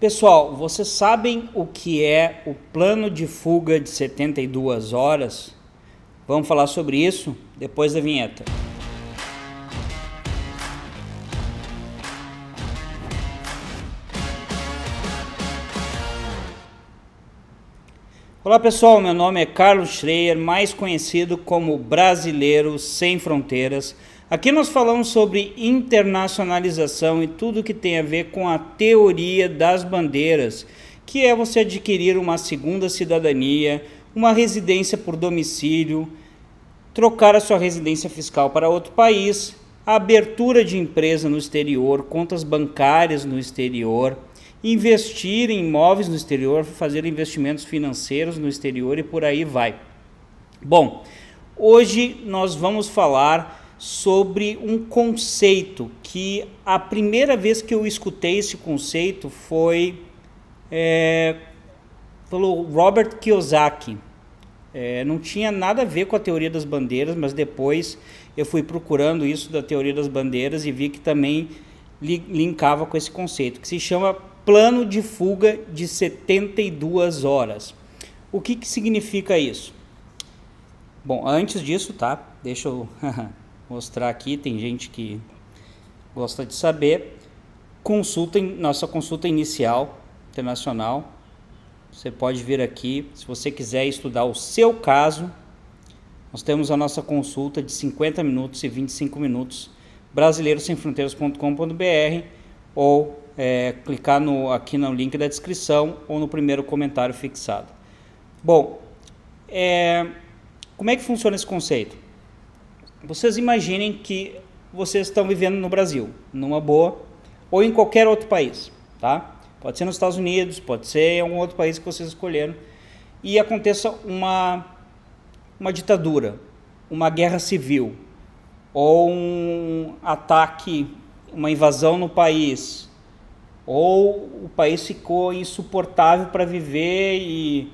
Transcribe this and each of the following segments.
Pessoal, vocês sabem o que é o plano de fuga de 72 horas? Vamos falar sobre isso depois da vinheta. Olá pessoal, meu nome é Carlos Schreier, mais conhecido como Brasileiro Sem Fronteiras Aqui nós falamos sobre internacionalização e tudo que tem a ver com a teoria das bandeiras, que é você adquirir uma segunda cidadania, uma residência por domicílio, trocar a sua residência fiscal para outro país, abertura de empresa no exterior, contas bancárias no exterior, investir em imóveis no exterior, fazer investimentos financeiros no exterior e por aí vai. Bom, hoje nós vamos falar sobre um conceito que a primeira vez que eu escutei esse conceito foi é, pelo Robert Kiyosaki. É, não tinha nada a ver com a teoria das bandeiras, mas depois eu fui procurando isso da teoria das bandeiras e vi que também li linkava com esse conceito, que se chama plano de fuga de 72 horas. O que, que significa isso? Bom, antes disso, tá? Deixa eu mostrar aqui, tem gente que gosta de saber. Consultem nossa consulta inicial internacional. Você pode vir aqui, se você quiser estudar o seu caso. Nós temos a nossa consulta de 50 minutos e 25 minutos, brasileirossemfronteiras.com.br ou é, clicar no, aqui no link da descrição ou no primeiro comentário fixado. Bom, é, como é que funciona esse conceito? Vocês imaginem que vocês estão vivendo no Brasil, numa boa, ou em qualquer outro país, tá? Pode ser nos Estados Unidos, pode ser em algum outro país que vocês escolheram, e aconteça uma, uma ditadura, uma guerra civil, ou um ataque, uma invasão no país, ou o país ficou insuportável para viver e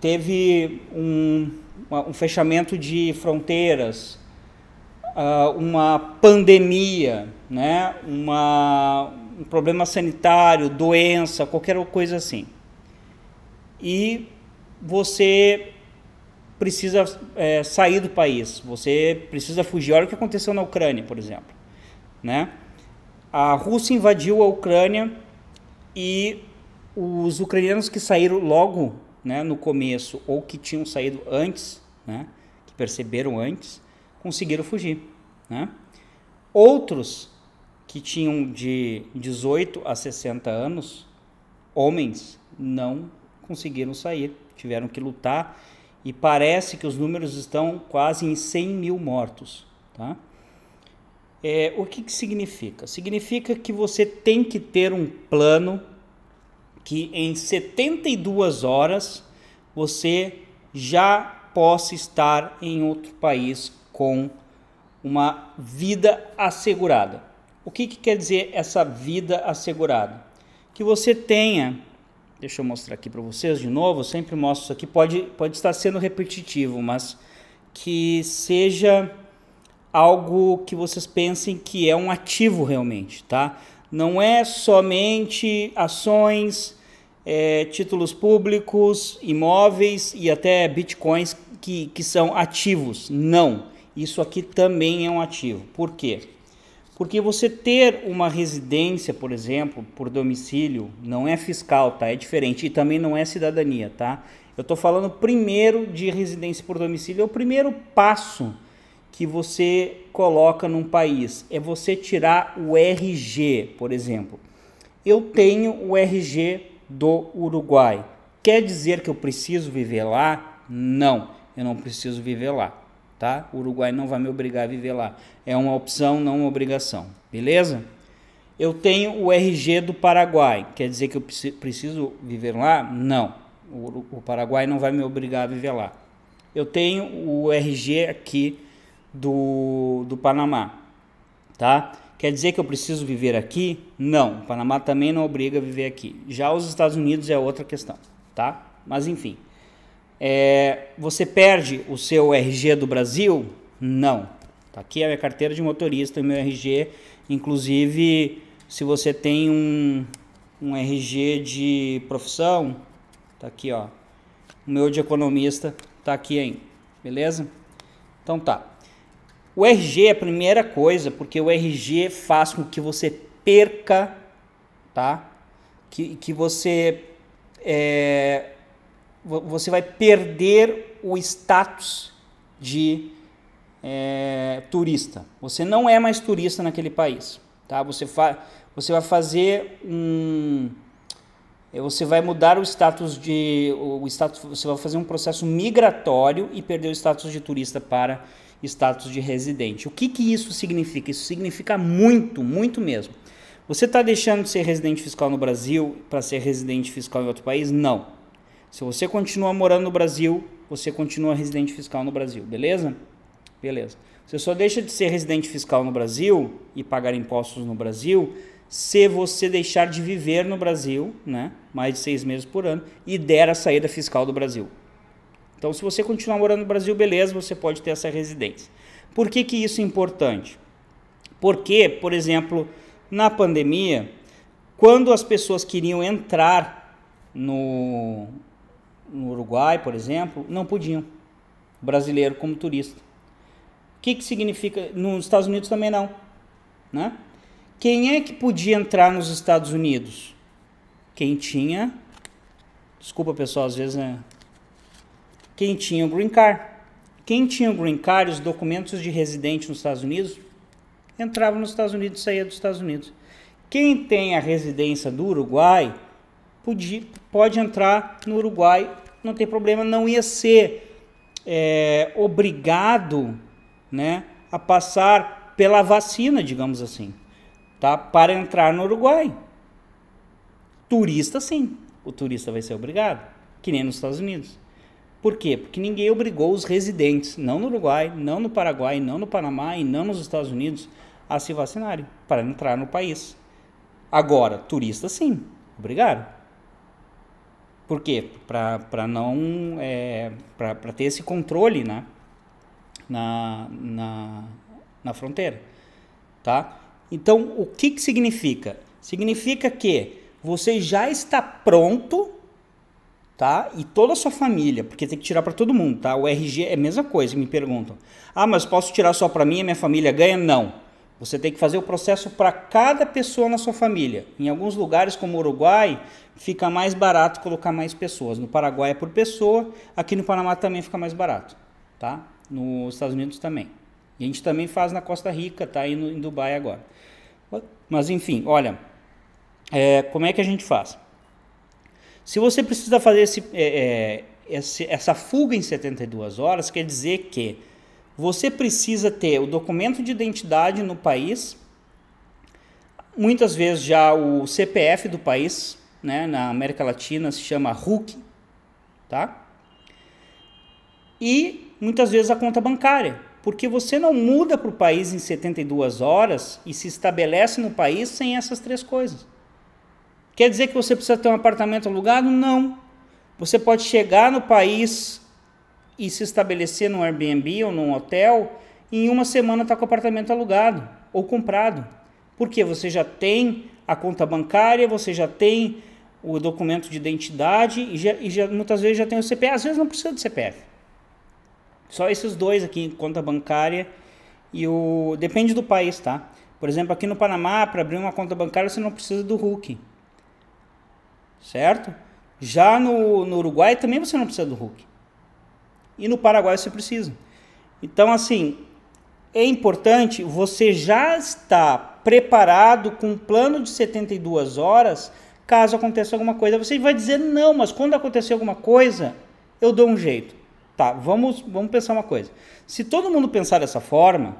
teve um uma, um fechamento de fronteiras, uh, uma pandemia, né? uma, um problema sanitário, doença, qualquer coisa assim. E você precisa é, sair do país, você precisa fugir. Olha o que aconteceu na Ucrânia, por exemplo. Né? A Rússia invadiu a Ucrânia e os ucranianos que saíram logo né, no começo ou que tinham saído antes, né, que perceberam antes, conseguiram fugir. Né? Outros que tinham de 18 a 60 anos, homens, não conseguiram sair, tiveram que lutar e parece que os números estão quase em 100 mil mortos. Tá? É, o que, que significa? Significa que você tem que ter um plano que em 72 horas você já possa estar em outro país com uma vida assegurada. O que, que quer dizer essa vida assegurada? Que você tenha, deixa eu mostrar aqui para vocês de novo, eu sempre mostro isso aqui, pode, pode estar sendo repetitivo, mas que seja algo que vocês pensem que é um ativo realmente, tá? não é somente ações, é, títulos públicos, imóveis e até bitcoins que, que são ativos. Não, isso aqui também é um ativo. Por quê? Porque você ter uma residência, por exemplo, por domicílio, não é fiscal, tá? É diferente. E também não é cidadania, tá? Eu estou falando primeiro de residência por domicílio, é o primeiro passo que você coloca num país. É você tirar o RG, por exemplo. Eu tenho o RG do Uruguai. Quer dizer que eu preciso viver lá? Não, eu não preciso viver lá, tá? O Uruguai não vai me obrigar a viver lá. É uma opção, não uma obrigação, beleza? Eu tenho o RG do Paraguai. Quer dizer que eu preciso viver lá? Não, o Paraguai não vai me obrigar a viver lá. Eu tenho o RG aqui do, do Panamá, tá? Quer dizer que eu preciso viver aqui? Não, o Panamá também não obriga a viver aqui. Já os Estados Unidos é outra questão, tá? Mas enfim, é, você perde o seu RG do Brasil? Não. Tá aqui é a minha carteira de motorista, o meu RG, inclusive se você tem um, um RG de profissão, tá aqui ó, o meu de economista tá aqui ainda, beleza? Então tá. O RG é a primeira coisa, porque o RG faz com que você perca, tá? Que, que você é, você vai perder o status de é, turista. Você não é mais turista naquele país, tá? Você fa você vai fazer um é, você vai mudar o status de o status você vai fazer um processo migratório e perder o status de turista para status de residente. O que, que isso significa? Isso significa muito, muito mesmo. Você está deixando de ser residente fiscal no Brasil para ser residente fiscal em outro país? Não. Se você continua morando no Brasil, você continua residente fiscal no Brasil, beleza? Beleza. Você só deixa de ser residente fiscal no Brasil e pagar impostos no Brasil se você deixar de viver no Brasil, né, mais de seis meses por ano, e der a saída fiscal do Brasil. Então, se você continuar morando no Brasil, beleza, você pode ter essa residência. Por que, que isso é importante? Porque, por exemplo, na pandemia, quando as pessoas queriam entrar no, no Uruguai, por exemplo, não podiam. Brasileiro como turista. O que, que significa? Nos Estados Unidos também não. Né? Quem é que podia entrar nos Estados Unidos? Quem tinha. Desculpa, pessoal, às vezes né? quem tinha o green card. Quem tinha o green card, os documentos de residente nos Estados Unidos, entrava nos Estados Unidos e saía dos Estados Unidos. Quem tem a residência do Uruguai, podia, pode entrar no Uruguai, não tem problema, não ia ser é, obrigado né, a passar pela vacina, digamos assim, tá, para entrar no Uruguai. Turista, sim. O turista vai ser obrigado, que nem nos Estados Unidos. Por quê? Porque ninguém obrigou os residentes, não no Uruguai, não no Paraguai, não no Panamá e não nos Estados Unidos, a se vacinarem para entrar no país. Agora, turistas sim, obrigaram. Por quê? Para não. É, para ter esse controle né? na, na, na fronteira. Tá? Então, o que, que significa? Significa que você já está pronto tá? E toda a sua família, porque tem que tirar para todo mundo, tá? O RG é a mesma coisa, me perguntam. Ah, mas posso tirar só para mim e minha família ganha? Não. Você tem que fazer o processo para cada pessoa na sua família. Em alguns lugares, como o Uruguai, fica mais barato colocar mais pessoas. No Paraguai é por pessoa, aqui no Panamá também fica mais barato, tá? Nos Estados Unidos também. E a gente também faz na Costa Rica, tá? E no, em Dubai agora. Mas enfim, olha, é, como é que a gente faz? Se você precisa fazer esse, é, é esse, essa fuga em 72 horas, quer dizer que você precisa ter o documento de identidade no país, muitas vezes já o CPF do país, né, na América Latina se chama RUC, tá? E muitas vezes a conta bancária, porque você não muda para o país em 72 horas e se estabelece no país sem essas três coisas. Quer dizer que você precisa ter um apartamento alugado? Não. Você pode chegar no país e se estabelecer num Airbnb ou num hotel e em uma semana estar tá com o apartamento alugado ou comprado. Porque você já tem a conta bancária, você já tem o documento de identidade e, já, e já, muitas vezes já tem o CPF. Às vezes não precisa de CPF. Só esses dois aqui, conta bancária e o. Depende do país, tá? Por exemplo, aqui no Panamá, para abrir uma conta bancária, você não precisa do RUC certo? Já no, no Uruguai também você não precisa do Hulk. E no Paraguai você precisa. Então, assim, é importante você já estar preparado com um plano de 72 horas caso aconteça alguma coisa. Você vai dizer, não, mas quando acontecer alguma coisa, eu dou um jeito. Tá, vamos, vamos pensar uma coisa. Se todo mundo pensar dessa forma,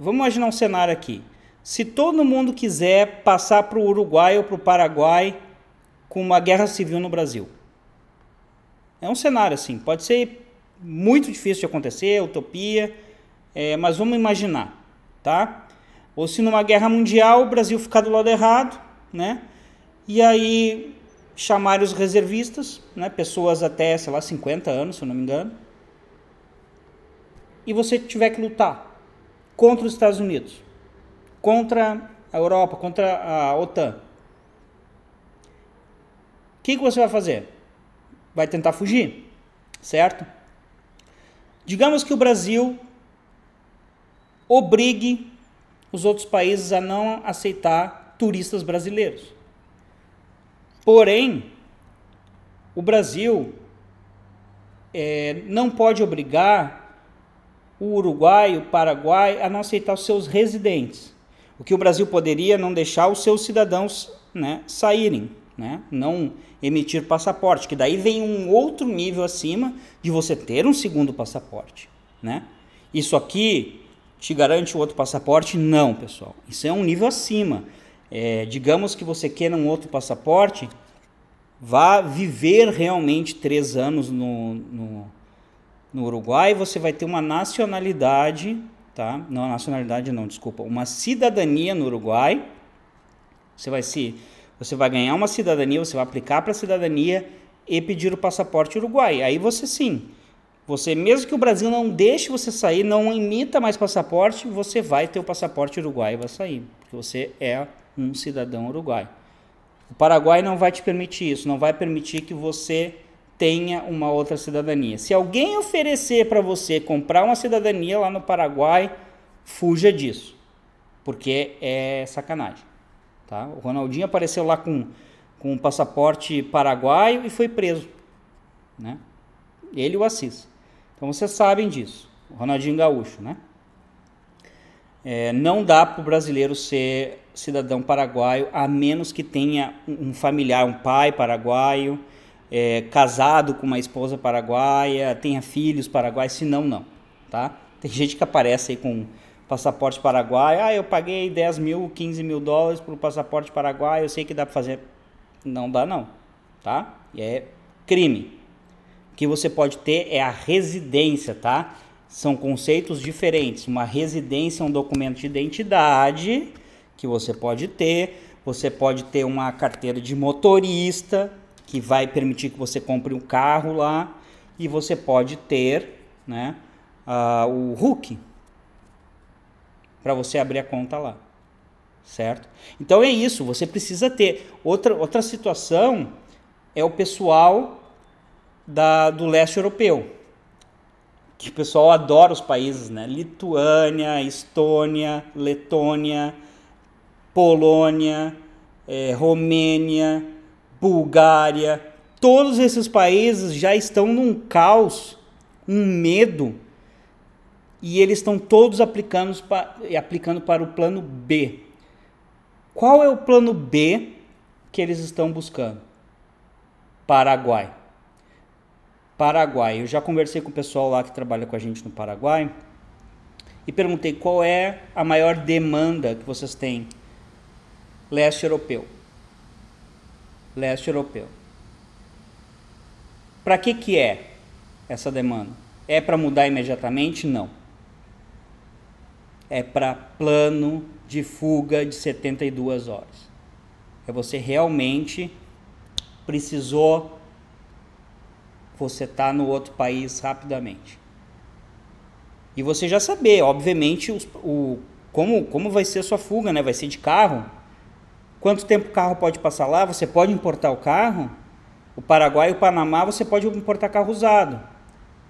vamos imaginar um cenário aqui. Se todo mundo quiser passar para o Uruguai ou para o Paraguai com uma guerra civil no Brasil. É um cenário assim, pode ser muito difícil de acontecer, utopia, é, mas vamos imaginar, tá? Ou se numa guerra mundial o Brasil ficar do lado errado, né? E aí chamar os reservistas, né? Pessoas até, sei lá, 50 anos, se eu não me engano. E você tiver que lutar contra os Estados Unidos, contra a Europa, contra a OTAN que, que você vai fazer? Vai tentar fugir, certo? Digamos que o Brasil obrigue os outros países a não aceitar turistas brasileiros. Porém, o Brasil é, não pode obrigar o Uruguai, o Paraguai a não aceitar os seus residentes. O que o Brasil poderia não deixar os seus cidadãos né, saírem né? Não emitir passaporte, que daí vem um outro nível acima de você ter um segundo passaporte, né? Isso aqui te garante o outro passaporte? Não, pessoal. Isso é um nível acima. É, digamos que você queira um outro passaporte, vá viver realmente três anos no, no, no Uruguai, você vai ter uma nacionalidade, tá? Não, nacionalidade não, desculpa. Uma cidadania no Uruguai. Você vai se você vai ganhar uma cidadania, você vai aplicar para a cidadania e pedir o passaporte uruguai. Aí você sim, você mesmo que o Brasil não deixe você sair, não imita mais passaporte, você vai ter o passaporte uruguai e vai sair, porque você é um cidadão uruguaio. O Paraguai não vai te permitir isso, não vai permitir que você tenha uma outra cidadania. Se alguém oferecer para você comprar uma cidadania lá no Paraguai, fuja disso, porque é sacanagem. Tá? O Ronaldinho apareceu lá com, com um passaporte paraguaio e foi preso. Né? Ele e o Assis. Então vocês sabem disso. O Ronaldinho Gaúcho, né? É, não dá para o brasileiro ser cidadão paraguaio a menos que tenha um familiar, um pai paraguaio, é, casado com uma esposa paraguaia, tenha filhos paraguaios, senão não, tá? Tem gente que aparece aí com passaporte paraguaio. Ah, eu paguei 10 mil, 15 mil dólares para o passaporte paraguaio, eu sei que dá para fazer. Não dá, não, tá? E é crime. O que você pode ter é a residência, tá? São conceitos diferentes. Uma residência é um documento de identidade que você pode ter. Você pode ter uma carteira de motorista, que vai permitir que você compre um carro lá. E você pode ter né, uh, o Hulk, para você abrir a conta lá. Certo? Então é isso, você precisa ter. Outra, outra situação é o pessoal da, do leste europeu, que o pessoal adora os países, né? Lituânia, Estônia, Letônia, Polônia, eh, Romênia, Bulgária. Todos esses países já estão num caos, um medo e eles estão todos aplicando, aplicando para o plano B. Qual é o plano B que eles estão buscando? Paraguai. Paraguai. Eu já conversei com o pessoal lá que trabalha com a gente no Paraguai e perguntei qual é a maior demanda que vocês têm. Leste europeu. Leste europeu. Para que que é essa demanda? É para mudar imediatamente? Não é para plano de fuga de 72 horas. É você realmente precisou, você tá no outro país rapidamente. E você já saber, obviamente, os, o, como, como vai ser a sua fuga, né? Vai ser de carro? Quanto tempo o carro pode passar lá? Você pode importar o carro? O Paraguai e o Panamá você pode importar carro usado.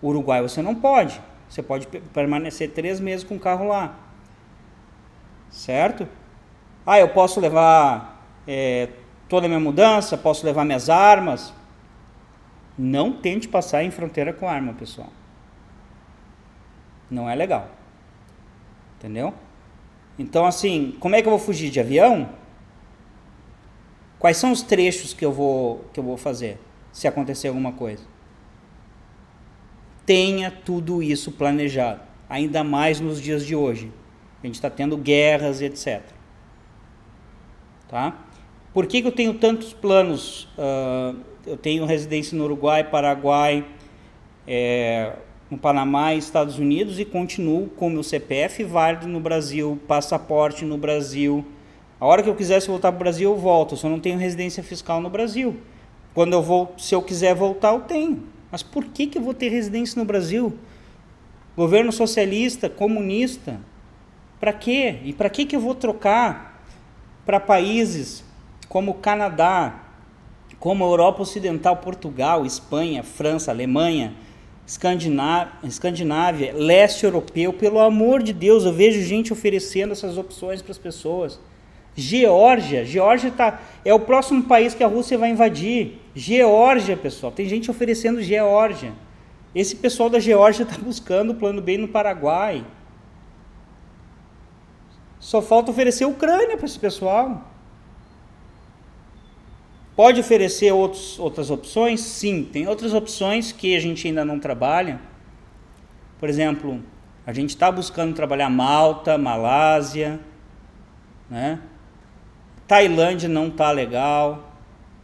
O Uruguai você não pode. Você pode permanecer três meses com o carro lá certo? Ah, eu posso levar é, toda a minha mudança, posso levar minhas armas. Não tente passar em fronteira com arma, pessoal. Não é legal. Entendeu? Então, assim, como é que eu vou fugir de avião? Quais são os trechos que eu vou, que eu vou fazer se acontecer alguma coisa? Tenha tudo isso planejado, ainda mais nos dias de hoje. A gente está tendo guerras e etc. Tá? Por que, que eu tenho tantos planos? Uh, eu tenho residência no Uruguai, Paraguai, é, no Panamá e Estados Unidos e continuo com meu CPF válido no Brasil, passaporte no Brasil. A hora que eu quisesse voltar para o Brasil, eu volto. Eu só não tenho residência fiscal no Brasil. Quando eu vou, se eu quiser voltar, eu tenho. Mas por que, que eu vou ter residência no Brasil? Governo socialista, comunista, para quê? E para que, que eu vou trocar para países como Canadá, como Europa Ocidental, Portugal, Espanha, França, Alemanha, Escandinávia, leste europeu? Pelo amor de Deus, eu vejo gente oferecendo essas opções para as pessoas. Geórgia, Geórgia tá, é o próximo país que a Rússia vai invadir. Geórgia, pessoal, tem gente oferecendo Geórgia. Esse pessoal da Geórgia está buscando o plano B no Paraguai. Só falta oferecer Ucrânia para esse pessoal. Pode oferecer outros, outras opções? Sim, tem outras opções que a gente ainda não trabalha. Por exemplo, a gente está buscando trabalhar Malta, Malásia, né? Tailândia não tá legal.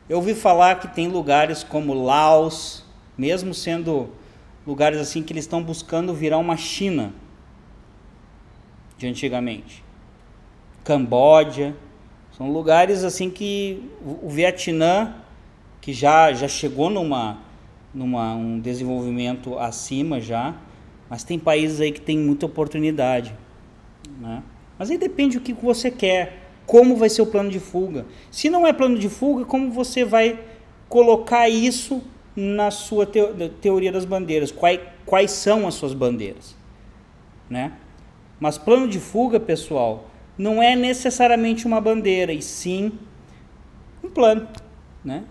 Eu ouvi falar que tem lugares como Laos, mesmo sendo lugares assim que eles estão buscando virar uma China de antigamente. Camboja. São lugares assim que o Vietnã, que já, já chegou numa, numa um desenvolvimento acima já, mas tem países aí que tem muita oportunidade. Né? Mas aí depende do que você quer, como vai ser o plano de fuga. Se não é plano de fuga, como você vai colocar isso na sua teoria das bandeiras? Quais, quais são as suas bandeiras? Né? Mas plano de fuga, pessoal, não é necessariamente uma bandeira, e sim um plano, né?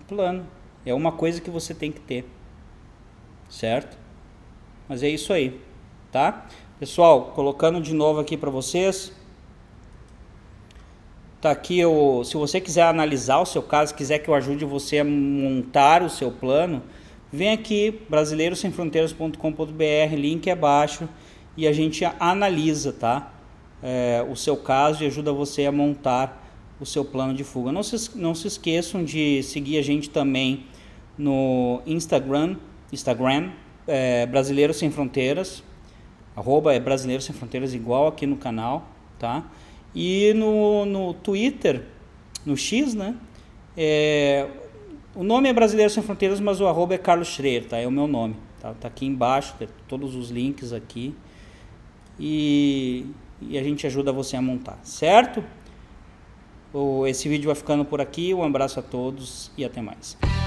Um plano. É uma coisa que você tem que ter. Certo? Mas é isso aí, tá? Pessoal, colocando de novo aqui para vocês, tá aqui o, se você quiser analisar o seu caso, quiser que eu ajude você a montar o seu plano, vem aqui brasileirosemfronteiras.com.br, link é abaixo e a gente analisa, tá? é, o seu caso e ajuda você a montar o seu plano de fuga. Não se, não se esqueçam de seguir a gente também no Instagram, Instagram é, Brasileiros Sem Fronteiras, arroba é Brasileiros Sem Fronteiras igual aqui no canal, tá? E no, no Twitter, no X, né? É, o nome é Brasileiros Sem Fronteiras, mas o arroba é Carlos Schreier, tá? É o meu nome, tá? Tá aqui embaixo, todos os links aqui. E e a gente ajuda você a montar, certo? Esse vídeo vai ficando por aqui. Um abraço a todos e até mais.